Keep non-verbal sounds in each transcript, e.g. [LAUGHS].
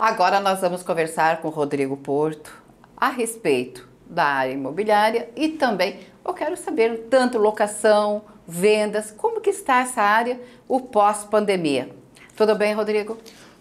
Agora nós vamos conversar com Rodrigo Porto a respeito da área imobiliária e também eu quero saber tanto locação, vendas, como que está essa área, o pós-pandemia. Tudo bem, Rodrigo?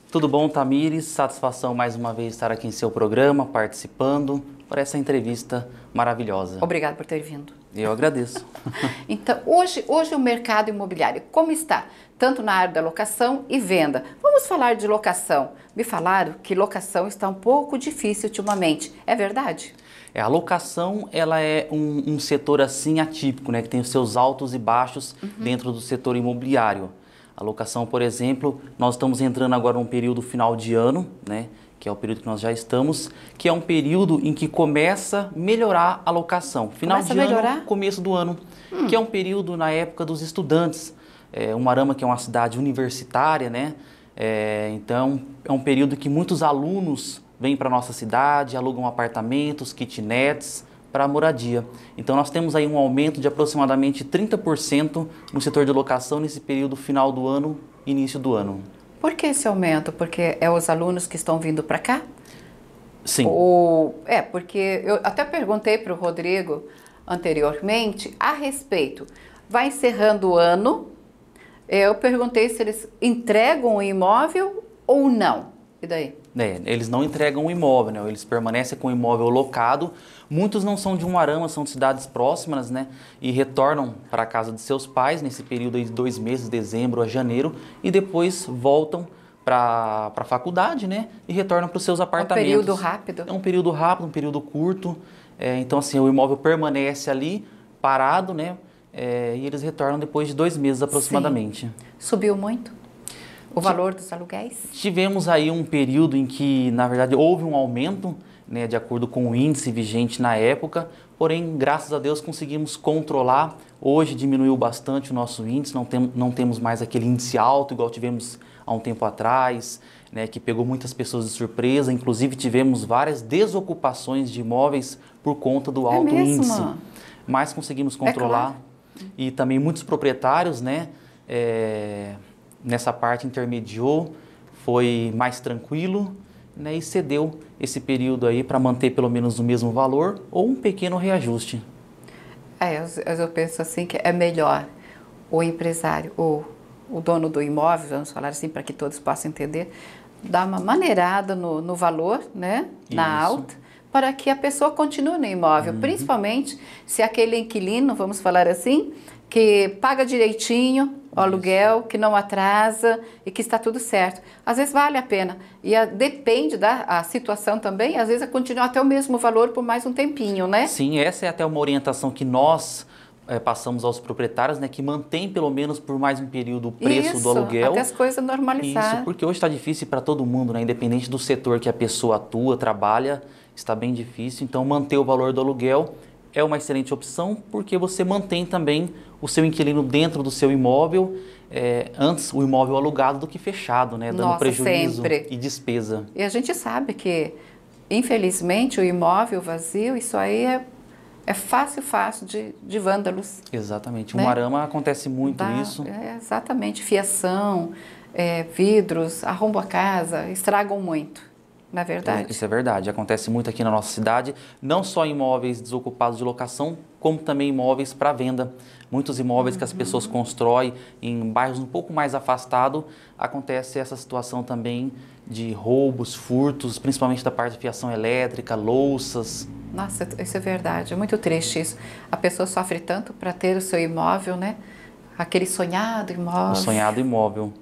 Tudo bom, Tamires? Satisfação mais uma vez estar aqui em seu programa, participando, por essa entrevista maravilhosa. Obrigado por ter vindo. Eu agradeço. [LAUGHS] então, hoje, hoje o mercado imobiliário, como está? Tanto na área da locação e venda. Vamos falar de locação. Me falaram que locação está um pouco difícil ultimamente. É verdade? É, a locação ela é um, um setor assim atípico, né, que tem os seus altos e baixos uhum. dentro do setor imobiliário. A locação, por exemplo, nós estamos entrando agora num período final de ano, né? que é o período que nós já estamos, que é um período em que começa a melhorar a locação. Final começa de ano, começo do ano, hum. que é um período na época dos estudantes. É, Umarama, que é uma cidade universitária, né? É, então, é um período que muitos alunos vêm para a nossa cidade, alugam apartamentos, kitnets para moradia. Então, nós temos aí um aumento de aproximadamente 30% no setor de locação nesse período final do ano, início do ano. Por que esse aumento? Porque é os alunos que estão vindo para cá? Sim. Ou, é, porque eu até perguntei para o Rodrigo anteriormente a respeito. Vai encerrando o ano, eu perguntei se eles entregam o imóvel ou não. E daí? É, eles não entregam o imóvel, né? eles permanecem com o imóvel locado. Muitos não são de Umarama, são de cidades próximas, né? E retornam para a casa de seus pais nesse período de dois meses, dezembro a janeiro, e depois voltam para a faculdade, né? E retornam para os seus apartamentos. É um período rápido? É um período rápido, um período curto. É, então, assim, o imóvel permanece ali, parado, né? É, e eles retornam depois de dois meses aproximadamente. Sim. Subiu muito? O valor dos aluguéis? Tivemos aí um período em que, na verdade, houve um aumento, né, de acordo com o índice vigente na época, porém, graças a Deus, conseguimos controlar. Hoje diminuiu bastante o nosso índice, não, tem, não temos mais aquele índice alto, igual tivemos há um tempo atrás, né, que pegou muitas pessoas de surpresa. Inclusive, tivemos várias desocupações de imóveis por conta do é alto é índice. Mas conseguimos controlar. É claro. E também muitos proprietários, né? É nessa parte intermediou, foi mais tranquilo né, e cedeu esse período aí para manter pelo menos o mesmo valor ou um pequeno reajuste. É, eu, eu penso assim que é melhor o empresário, o, o dono do imóvel, vamos falar assim para que todos possam entender, dar uma maneirada no, no valor, né, Isso. na alta, para que a pessoa continue no imóvel, uhum. principalmente se aquele inquilino, vamos falar assim, que paga direitinho, o aluguel que não atrasa e que está tudo certo. Às vezes vale a pena. E a, depende da a situação também, às vezes é continuar até o mesmo valor por mais um tempinho, né? Sim, essa é até uma orientação que nós é, passamos aos proprietários, né, que mantém pelo menos por mais um período o preço Isso, do aluguel. Até as coisas normalizar. Isso, porque hoje está difícil para todo mundo, né, independente do setor que a pessoa atua, trabalha, está bem difícil. Então, manter o valor do aluguel é uma excelente opção porque você mantém também o seu inquilino dentro do seu imóvel, é, antes o imóvel alugado do que fechado, né? Dando Nossa, prejuízo sempre. e despesa. E a gente sabe que, infelizmente, o imóvel vazio, isso aí é, é fácil, fácil de, de vândalos. Exatamente. Né? O Marama acontece muito Dá, isso. É, exatamente. Fiação, eh, vidros, arrombam a casa, estragam muito. Na verdade. Isso é verdade. Acontece muito aqui na nossa cidade, não só imóveis desocupados de locação, como também imóveis para venda. Muitos imóveis uhum. que as uhum. pessoas constroem em bairros um pouco mais afastados, acontece essa situação também de roubos, furtos, principalmente da parte de fiação elétrica, louças. Nossa, isso é verdade. É muito triste isso. A pessoa sofre tanto para ter o seu imóvel, né? Aquele sonhado imóvel. O sonhado imóvel.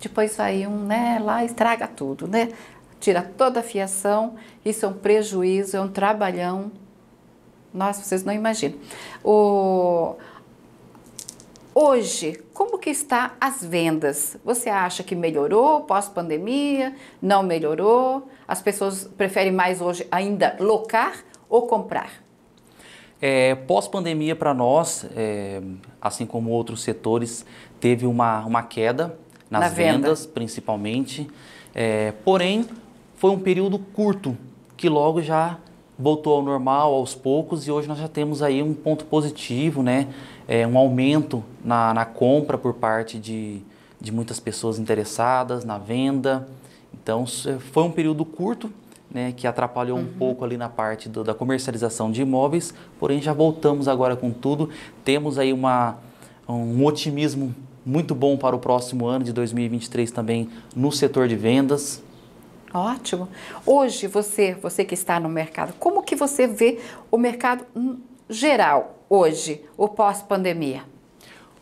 Depois vai um, né, lá estraga tudo, né? tira toda a fiação, isso é um prejuízo, é um trabalhão. Nossa, vocês não imaginam. O... Hoje, como que está as vendas? Você acha que melhorou pós-pandemia? Não melhorou? As pessoas preferem mais hoje ainda locar ou comprar? É, pós-pandemia para nós, é, assim como outros setores, teve uma, uma queda nas Na vendas, venda. principalmente. É, porém, foi um período curto, que logo já voltou ao normal aos poucos e hoje nós já temos aí um ponto positivo, né? É, um aumento na, na compra por parte de, de muitas pessoas interessadas, na venda. Então é, foi um período curto, né, que atrapalhou uhum. um pouco ali na parte do, da comercialização de imóveis, porém já voltamos agora com tudo. Temos aí uma, um otimismo muito bom para o próximo ano de 2023 também no setor de vendas. Ótimo. Hoje você, você que está no mercado, como que você vê o mercado geral hoje, o pós-pandemia?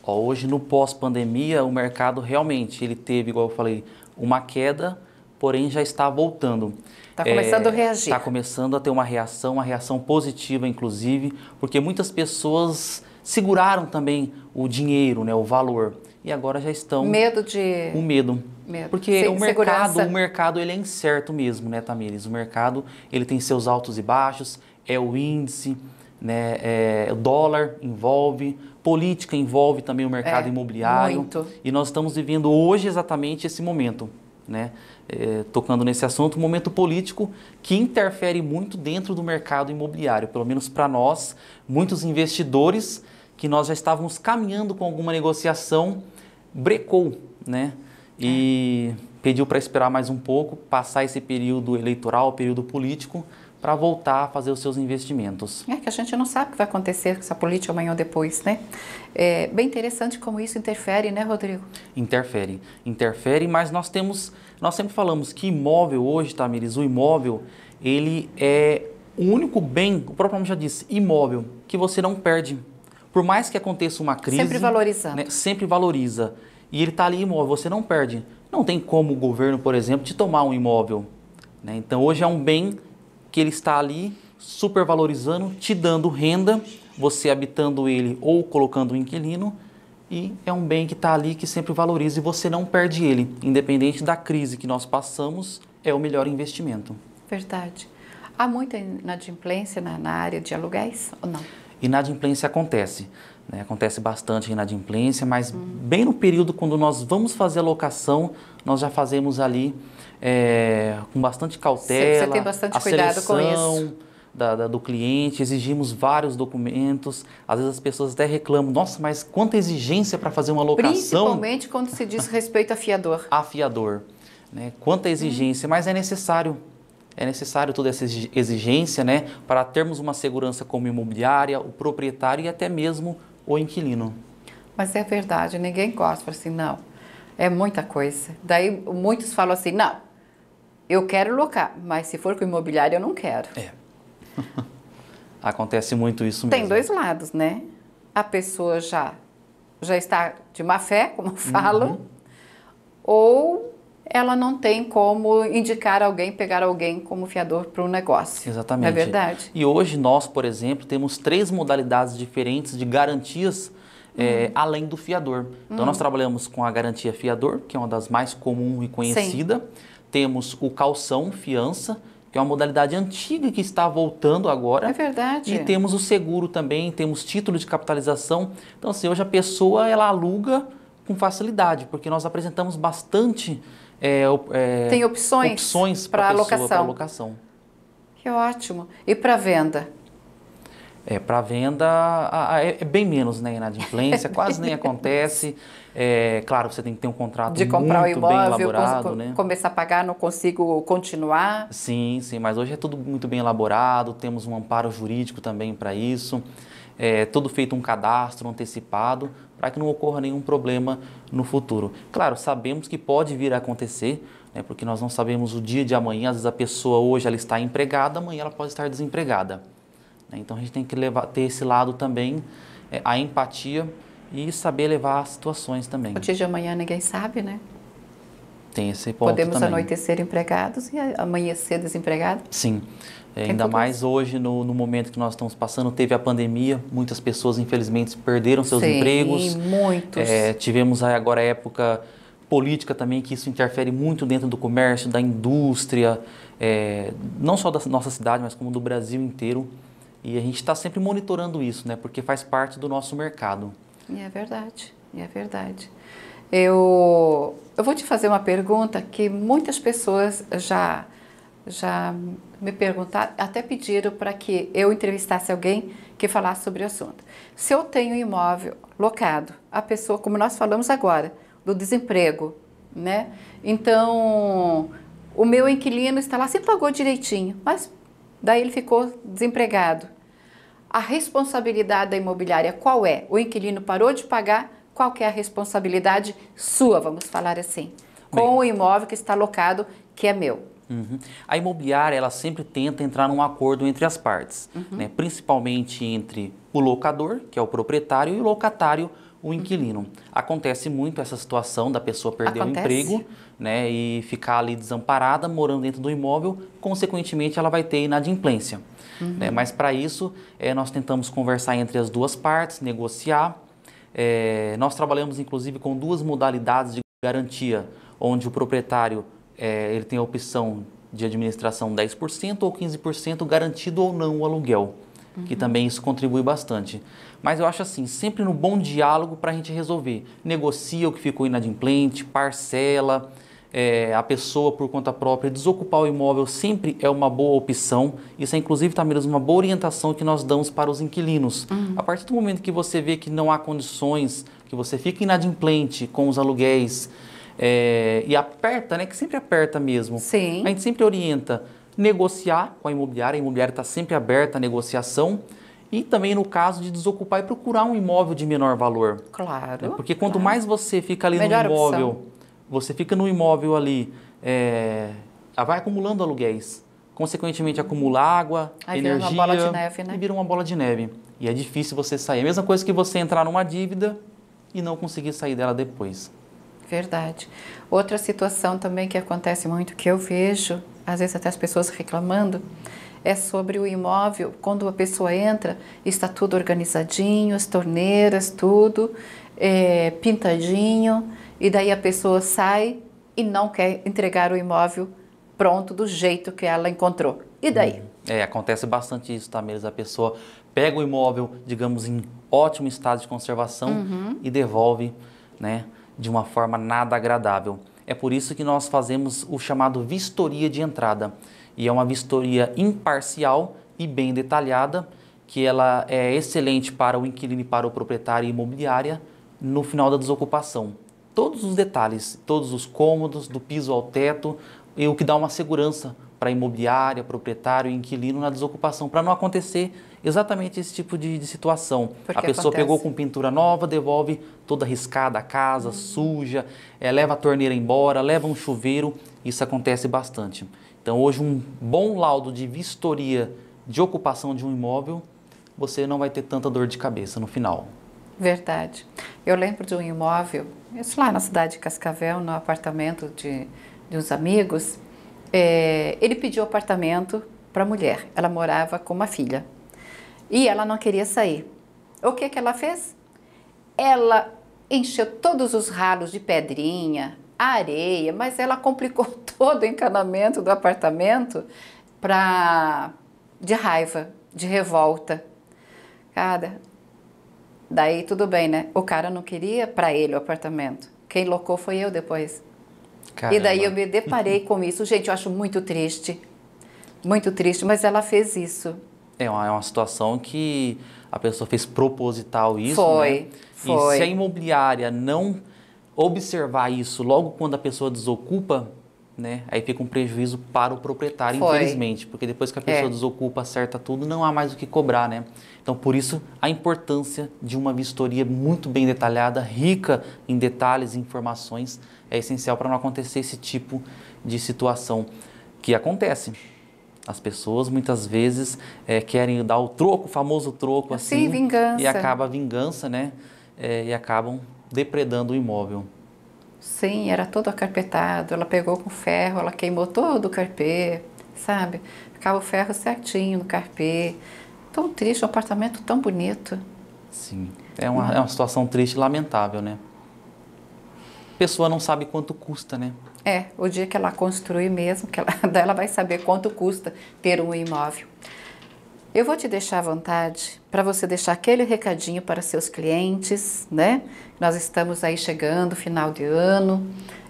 Hoje no pós-pandemia, o mercado realmente ele teve, igual eu falei, uma queda, porém já está voltando. Está começando é, a reagir. Está começando a ter uma reação, uma reação positiva, inclusive, porque muitas pessoas seguraram também o dinheiro, né, o valor e agora já estão medo de o medo, medo. porque Sem o mercado segurança. o mercado ele é incerto mesmo né Tamires o mercado ele tem seus altos e baixos é o índice né é, o dólar envolve política envolve também o mercado é, imobiliário muito. e nós estamos vivendo hoje exatamente esse momento né é, tocando nesse assunto um momento político que interfere muito dentro do mercado imobiliário pelo menos para nós muitos investidores que nós já estávamos caminhando com alguma negociação, brecou, né? É. E pediu para esperar mais um pouco, passar esse período eleitoral, período político, para voltar a fazer os seus investimentos. É que a gente não sabe o que vai acontecer com essa política amanhã ou depois, né? É bem interessante como isso interfere, né, Rodrigo? Interfere, interfere, mas nós temos, nós sempre falamos que imóvel hoje, Tamiris, o imóvel, ele é o único bem, o próprio nome já disse, imóvel, que você não perde por mais que aconteça uma crise. Sempre valorizando. Né, sempre valoriza. E ele está ali imóvel, você não perde. Não tem como o governo, por exemplo, te tomar um imóvel. Né? Então hoje é um bem que ele está ali supervalorizando, te dando renda, você habitando ele ou colocando um inquilino. E é um bem que está ali, que sempre valoriza e você não perde ele. Independente da crise que nós passamos, é o melhor investimento. Verdade. Há muita inadimplência na, na área de aluguéis ou não? inadimplência acontece. Né? Acontece bastante inadimplência, mas uhum. bem no período quando nós vamos fazer a locação, nós já fazemos ali é, com bastante cautela. Você tem bastante a cuidado seleção, com isso. Da, da, do cliente, exigimos vários documentos. Às vezes as pessoas até reclamam, nossa, mas quanta exigência para fazer uma locação. Principalmente quando se diz respeito a fiador. a fiador. Né? Quanta exigência, mas é necessário é necessário toda essa exigência né, para termos uma segurança como imobiliária, o proprietário e até mesmo o inquilino. Mas é verdade, ninguém gosta, fala assim, não, é muita coisa. Daí muitos falam assim, não, eu quero locar, mas se for com imobiliário eu não quero. É. [LAUGHS] Acontece muito isso mesmo. Tem dois lados, né? A pessoa já, já está de má fé, como eu falo, uhum. ou ela não tem como indicar alguém, pegar alguém como fiador para o negócio. Exatamente. é verdade. E hoje nós, por exemplo, temos três modalidades diferentes de garantias é, além do fiador. Então, nós uhum. trabalhamos com a garantia fiador, que é uma das mais comum e conhecida. Sim. Temos o calção, fiança, que é uma modalidade antiga que está voltando agora. É verdade. E temos o seguro também, temos título de capitalização. Então, assim, hoje a pessoa ela aluga com facilidade, porque nós apresentamos bastante é, é, tem opções, opções para alocação. alocação. Que ótimo. E para venda? É, para venda a, a, é, é bem menos, né, inadimplência, [LAUGHS] quase nem acontece. É, claro, você tem que ter um contrato de comprar muito o imóvel, bem elaborado, né? Começar a pagar, não consigo continuar. Sim, sim, mas hoje é tudo muito bem elaborado, temos um amparo jurídico também para isso é, tudo feito um cadastro antecipado para que não ocorra nenhum problema no futuro. Claro, sabemos que pode vir a acontecer, né, porque nós não sabemos o dia de amanhã, às vezes a pessoa hoje ela está empregada, amanhã ela pode estar desempregada. Né? Então a gente tem que levar, ter esse lado também, é, a empatia e saber levar as situações também. O dia de amanhã ninguém sabe, né? Tem esse ponto Podemos também. anoitecer empregados e amanhecer desempregados? Sim. É, é ainda mais isso. hoje, no, no, momento que nós estamos passando, teve a pandemia, muitas pessoas, infelizmente, perderam seus Sim, empregos. muitos. É, tivemos agora a época política também, que isso interfere muito dentro do comércio, da indústria, é, não só da nossa cidade, mas como do Brasil inteiro. E a gente está sempre monitorando isso, né? Porque faz parte do nosso mercado. E é verdade, é verdade. Eu, eu vou te fazer uma pergunta que muitas pessoas já, já me perguntaram, até pediram para que eu entrevistasse alguém que falasse sobre o assunto. Se eu tenho um imóvel locado, a pessoa, como nós falamos agora, do desemprego, né? Então, o meu inquilino está lá, se pagou direitinho, mas daí ele ficou desempregado. A responsabilidade da imobiliária qual é? O inquilino parou de pagar, qual é a responsabilidade sua, vamos falar assim, com Bem, o imóvel que está locado, que é meu. Uhum. A imobiliária, ela sempre tenta entrar num acordo entre as partes, uhum. né? principalmente entre o locador, que é o proprietário, e o locatário, o uhum. inquilino. Uhum. Acontece muito essa situação da pessoa perder Acontece. o emprego né, e ficar ali desamparada, morando dentro do imóvel, consequentemente ela vai ter inadimplência. Né? Uhum. Né? Mas para isso, é, nós tentamos conversar entre as duas partes, negociar, é, nós trabalhamos inclusive com duas modalidades de garantia, onde o proprietário é, ele tem a opção de administração 10% ou 15% garantido ou não o aluguel, uhum. que também isso contribui bastante. Mas eu acho assim, sempre no bom diálogo para a gente resolver. Negocia o que ficou inadimplente, parcela, é, a pessoa por conta própria, desocupar o imóvel sempre é uma boa opção. Isso é inclusive, Tamiras, tá uma boa orientação que nós damos para os inquilinos. Uhum. A partir do momento que você vê que não há condições, que você fica inadimplente com os aluguéis é, e aperta, né? Que sempre aperta mesmo. Sim. A gente sempre orienta negociar com a imobiliária, a imobiliária está sempre aberta à negociação e também no caso de desocupar e procurar um imóvel de menor valor. Claro. Né, porque quanto claro. mais você fica ali Melhor no imóvel, opção você fica no imóvel ali, é, ah, vai acumulando aluguéis. Consequentemente, acumula água, Aí energia. Vira uma bola de neve, né? E vira uma bola de neve. E é difícil você sair. É a mesma coisa que você entrar numa dívida e não conseguir sair dela depois. Verdade. Outra situação também que acontece muito, que eu vejo, às vezes até as pessoas reclamando, é sobre o imóvel. Quando a pessoa entra, está tudo organizadinho, as torneiras, tudo é, pintadinho, e daí a pessoa sai e não quer entregar o imóvel pronto do jeito que ela encontrou. E hum. daí? É, acontece bastante isso, Tamires. Tá, a pessoa pega o imóvel, digamos, em ótimo estado de conservação uhum. e devolve né, de uma forma nada agradável. É por isso que nós fazemos o chamado vistoria de entrada. E é uma vistoria imparcial e bem detalhada, que ela é excelente para o inquilino e para o proprietário imobiliária, no final da desocupação. Todos os detalhes, todos os cômodos, do piso ao teto, e o que dá uma segurança para imobiliária, proprietário, inquilino na desocupação, para não acontecer exatamente esse tipo de, de situação. Porque a pessoa acontece. pegou com pintura nova, devolve toda riscada a casa, hum. suja, é, leva a torneira embora, leva um chuveiro, isso acontece bastante. Então hoje um bom laudo de vistoria de ocupação de um imóvel, você não vai ter tanta dor de cabeça no final. Verdade. Eu lembro de um imóvel, isso lá na cidade de Cascavel, no apartamento de, de uns amigos. É, ele pediu apartamento para a mulher. Ela morava com uma filha. E ela não queria sair. O que, que ela fez? Ela encheu todos os ralos de pedrinha, areia, mas ela complicou [LAUGHS] todo o encanamento do apartamento pra, de raiva, de revolta. Cara, Daí tudo bem, né? O cara não queria para ele o apartamento. Quem locou foi eu depois. Caramba. E daí eu me deparei [LAUGHS] com isso. Gente, eu acho muito triste. Muito triste, mas ela fez isso. É uma, é uma situação que a pessoa fez proposital isso, foi, né? Foi. E se a imobiliária não observar isso logo quando a pessoa desocupa, né? Aí fica um prejuízo para o proprietário, Foi. infelizmente, porque depois que a pessoa é. desocupa, acerta tudo, não há mais o que cobrar, né? Então, por isso, a importância de uma vistoria muito bem detalhada, rica em detalhes e informações, é essencial para não acontecer esse tipo de situação que acontece. As pessoas muitas vezes é, querem dar o troco, o famoso troco, assim, assim vingança. e acaba a vingança, né? É, e acabam depredando o imóvel. Sim, era todo acarpetado. Ela pegou com ferro, ela queimou todo o carpê, sabe? Ficava o ferro certinho no carpê. Tão triste, um apartamento tão bonito. Sim, é uma, é uma situação triste lamentável, né? A pessoa não sabe quanto custa, né? É, o dia que ela construir mesmo, que ela, [LAUGHS] ela vai saber quanto custa ter um imóvel. Eu vou te deixar à vontade para você deixar aquele recadinho para seus clientes, né? Nós estamos aí chegando, final de ano,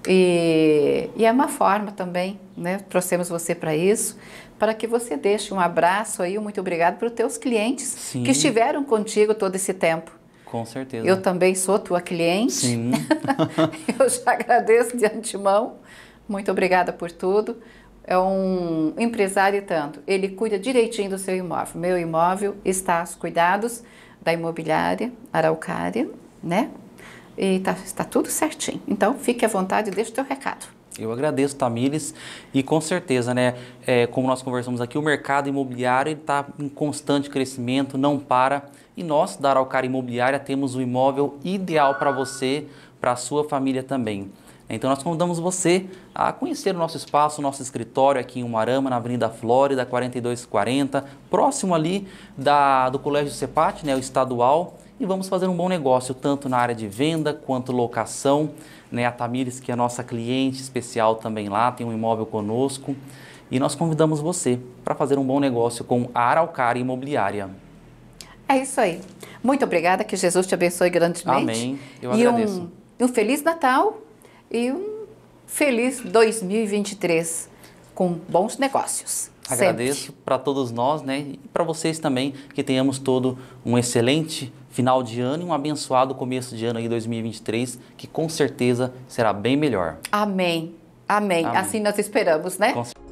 e, e é uma forma também, né? Trouxemos você para isso, para que você deixe um abraço aí, um muito obrigado para os teus clientes Sim. que estiveram contigo todo esse tempo. Com certeza. Eu também sou tua cliente. Sim. [LAUGHS] Eu já agradeço de antemão. Muito obrigada por tudo é um empresário e tanto, ele cuida direitinho do seu imóvel. Meu imóvel está aos cuidados da imobiliária Araucária, né? E tá, está tá tudo certinho. Então, fique à vontade e deixe o teu recado. Eu agradeço, Tamires, e com certeza, né, é, como nós conversamos aqui, o mercado imobiliário está em constante crescimento, não para. E nós, da Araucária Imobiliária, temos o imóvel ideal para você, para a sua família também. Então nós convidamos você a conhecer o nosso espaço, o nosso escritório aqui em Umarama, na Avenida Flórida, 4240, próximo ali da, do Colégio CEPAT, né, o estadual, e vamos fazer um bom negócio, tanto na área de venda quanto locação. Né, a Tamires, que é nossa cliente especial também lá, tem um imóvel conosco. E nós convidamos você para fazer um bom negócio com a Araucária Imobiliária. É isso aí. Muito obrigada, que Jesus te abençoe grandemente. Amém. Eu e agradeço. Um, um Feliz Natal e um feliz 2023 com bons negócios. Agradeço para todos nós, né? E para vocês também, que tenhamos todo um excelente final de ano e um abençoado começo de ano aí 2023, que com certeza será bem melhor. Amém. Amém. Amém. Assim nós esperamos, né? Com...